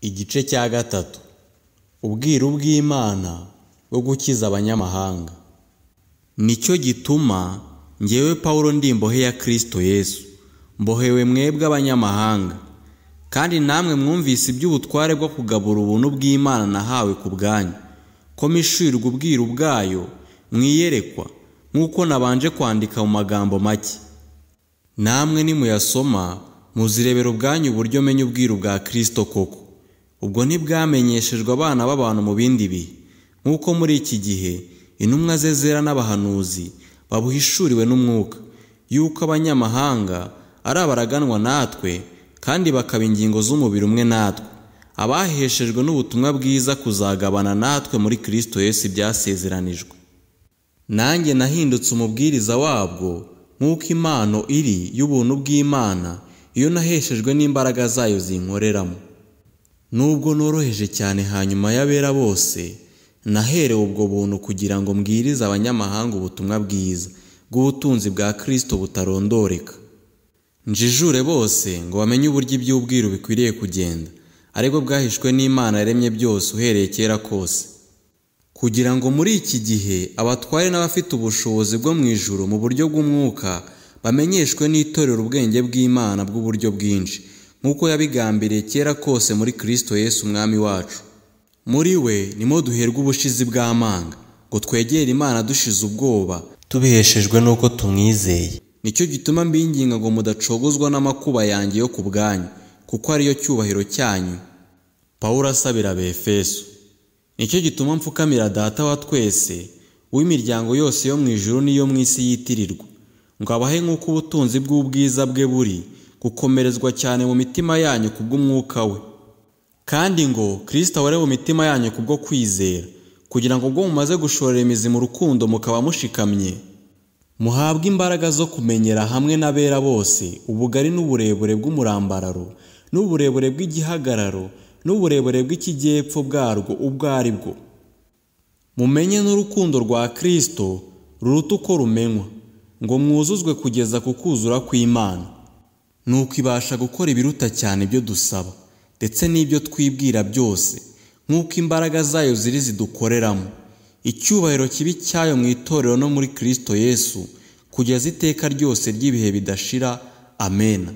igice cya gatatu ubwiru bw'imana bwo gukiza abanyamahanga nicyo gituma ngewe paul ndimbohe ya kirisito yesu mbohewe mwebwe abanyamahanga kandi namwe mwumvise iby'ubutware bwo kugabura ubuntu bw'imana nahawe ku bwanyu ko mishirwa ubwiru bwayo mwiyerekwa nk'uko nabanje kwandika mu magambo make namwe nimuyasoma muzirebera ubwanyu uburyo menya ubwiru bwa kirisito koko ubwo ntibwamenyeshejwe abana b'abantu mu bindi bihe nk'uko muri iki gihe intumwa zezera n'abahanuzi babuhishuriwe n'umwuka y'uko abanyamahanga ari abaraganwa natwe kandi bakaba ingingo z'umubiri umwe natwe abaheshejwe n'ubutumwa bwiza kuzagabana natwe muri kirisito Yesu ibyasezeranijwe nanjye nahindutse umubwiriza wabwo nk'uko impano iri y'ubuntu bw'imana iyo naheshejwe n'imbaraga zayo zinkoreramo nubwo noroheje cyane hanyuma y'abera bose naherewe ubwo buntu kugira ngo mbwirize abanyamahanga ubutumwa bwiza bw'ubutunzi bwa kirisito butarondoreka njijure bose ngo bamenye uburyo iby'ubwiru bikwiriye kugenda ariko bwahishwe n'imana yaremye byose uhereye kera kose kugira ngo muri iki gihe abatware n'abafite ubushobozi bwo mu ijuru mu buryo bw'umwuka bamenyeshwe n'itorero ubwenge bw'imana bw'uburyo bwinshi nk'uko yabigambiriye kera kose muri Kristo Yesu umwami wacu muri we nimo duherwa ubushizi bw'amanga ngo twegere imana dushize ubwoba tubiheshejwe n'uko tumwizeye nicyo gituma mbinginga ngo mudacogozwa n'amakuba yanjye yo ku bwanyu kuko ariyo cyubahiro cyanyu pawulo asabira befeso nicyo gituma mpfukamira data wa twese w'imiryango yose yo mu ijuru n'iyo mu isi yitirirwa ngo abahe nk'uko ubutunzi bw'ubwiza bwe buri gukomerezwa cyane mu mitima yanyu kubw’umwuka we kandi ngo kirisita warebe mu mitima yanyu ku kwizera kugira ngo ubwo mumaze gushorera imizi mu rukundo mukaba mushikamye muhabwe imbaraga zo kumenyera hamwe n'abera bose ubugari n'uburebure bw'umurambararo n'uburebure bw'igihagararo n'uburebure bw'ikijyepfo bwarwo ubwo ari bwo mumenye n'urukundo rwa kirisito ruruta uko rumenywa ngo mwuzuzwe kugeza ku kuzura kw'imana nuko ibasha gukora ibiruta cyane ibyo dusaba ndetse n'ibyo twibwira byose nk'uko imbaraga zayo ziri zidukoreramo icyubahiro kibi cyayo mu itorero no muri kirisito yesu kugeza iteka ryose ry'ibihe bidashira amena